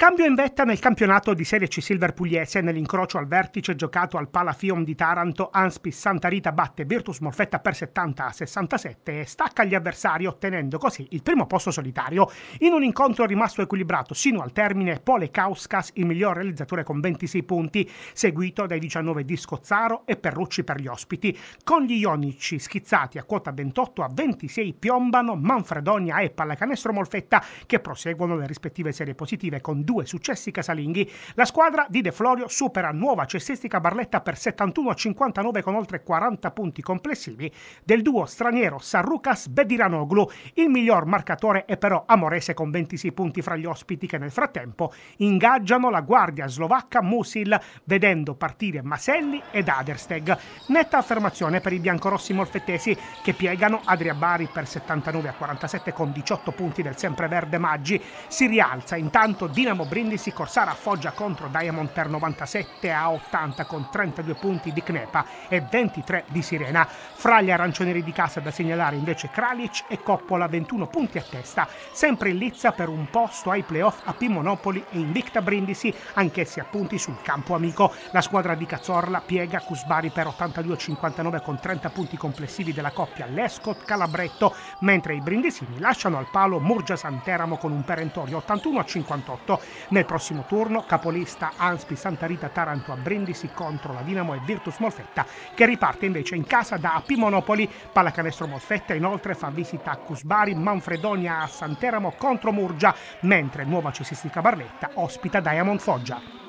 Cambio in vetta nel campionato di Serie C Silver Pugliese nell'incrocio al vertice giocato al Palafium di Taranto. Anspis Santa Rita batte Virtus Morfetta per 70 a 67 e stacca gli avversari ottenendo così il primo posto solitario. In un incontro rimasto equilibrato sino al termine Pole Kauskas il miglior realizzatore con 26 punti, seguito dai 19 di Scozzaro e Perrucci per gli ospiti. Con gli ionici schizzati a quota 28 a 26 piombano Manfredonia e Pallacanestro Morfetta che proseguono le rispettive serie positive con due successi casalinghi. La squadra di De Florio supera nuova cestistica Barletta per 71 59 con oltre 40 punti complessivi del duo straniero Sarrucas Bediranoglu. Il miglior marcatore è però Amorese con 26 punti fra gli ospiti che nel frattempo ingaggiano la guardia slovacca Musil vedendo partire Maselli ed Adersteg. Netta affermazione per i biancorossi molfettesi che piegano Adria Bari per 79 47 con 18 punti del sempreverde Maggi. Si rialza intanto Dinamo Bergamo, Brindisi, Corsara, Foggia contro Diamond per 97 a 80 con 32 punti di Knepa e 23 di Sirena. Fra gli arancioneri di casa da segnalare invece Kralic e Coppola 21 punti a testa, sempre in lizza per un posto ai playoff a Pimonopoli e Invicta Brindisi, anch'essi a punti sul campo amico. La squadra di Cazzorla piega Cusbari per 82-59 con 30 punti complessivi della coppia Lescott Calabretto, mentre i brindisini lasciano al palo Murgia Santeramo con un perentorio 81 a 58. Nel prossimo turno, capolista Anspi Santa Rita Taranto a Brindisi contro la Dinamo e Virtus Molfetta, che riparte invece in casa da AP Monopoli. Pallacanestro Molfetta inoltre fa visita a Cusbari, Manfredonia a Santeramo contro Murgia, mentre Nuova Cesistica Barletta ospita Diamond Foggia.